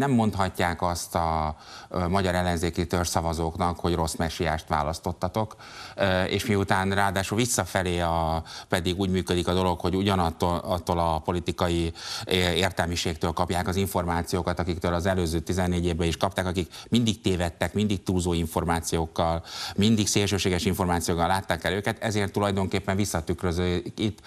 nem mondhatják azt a magyar ellenzéki törzszavazóknak, hogy rossz mesiást választottatok, és miután ráadásul visszafelé a, pedig úgy működik a dolog, hogy ugyanattól attól a politikai értelmiségtől kapják az információkat, akiktől az előző 14 évben is kapták, akik mindig tévedtek, mindig túlzó információkkal, mindig szélsőséges információkkal látták el őket, ezért tulajdonképpen visszatükrözik itt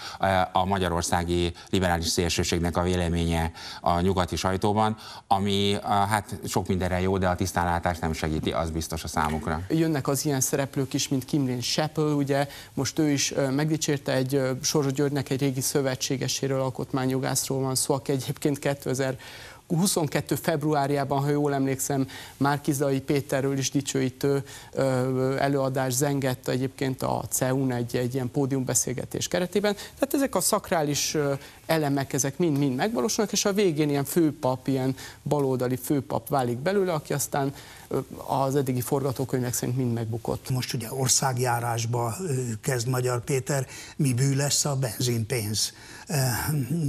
a magyarországi liberális szélsőségnek a véleménye a nyugati sajtóban, ami a, hát sok mindenre jó, de a tisztánlátás nem segíti, az biztos a számukra. Jönnek az ilyen szereplők is, mint Kimlin Seppel, ugye most ő is megdicsérte egy Soros Györgynek egy régi szövetségeséről, alkotmányjogászról van szó, aki egyébként 2000 22. februárjában, ha jól emlékszem, Márkizai Péterről is dicsőítő előadás zengett egyébként a CEUN egy, egy ilyen pódiumbeszélgetés keretében. Tehát ezek a szakrális elemek, ezek mind-mind megvalósulnak, és a végén ilyen főpap, ilyen baloldali főpap válik belőle, aki aztán az eddigi forgatókönyvek szerint mind megbukott. Most ugye országjárásba kezd Magyar Péter, mi bű lesz a benzinpénz?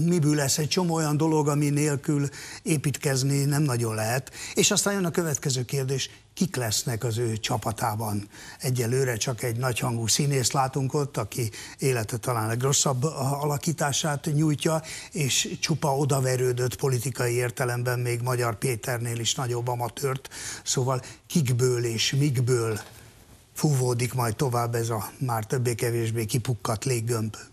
mi bű lesz egy csomó olyan dolog, ami nélkül építkezni nem nagyon lehet. És aztán jön a következő kérdés, kik lesznek az ő csapatában. Egyelőre csak egy nagyhangú színész látunk ott, aki élete talán legrosszabb alakítását nyújtja, és csupa odaverődött politikai értelemben még Magyar Péternél is nagyobb amatőrt. Szóval kikből és mikből fúvódik majd tovább ez a már többé-kevésbé kipukkat léggömb.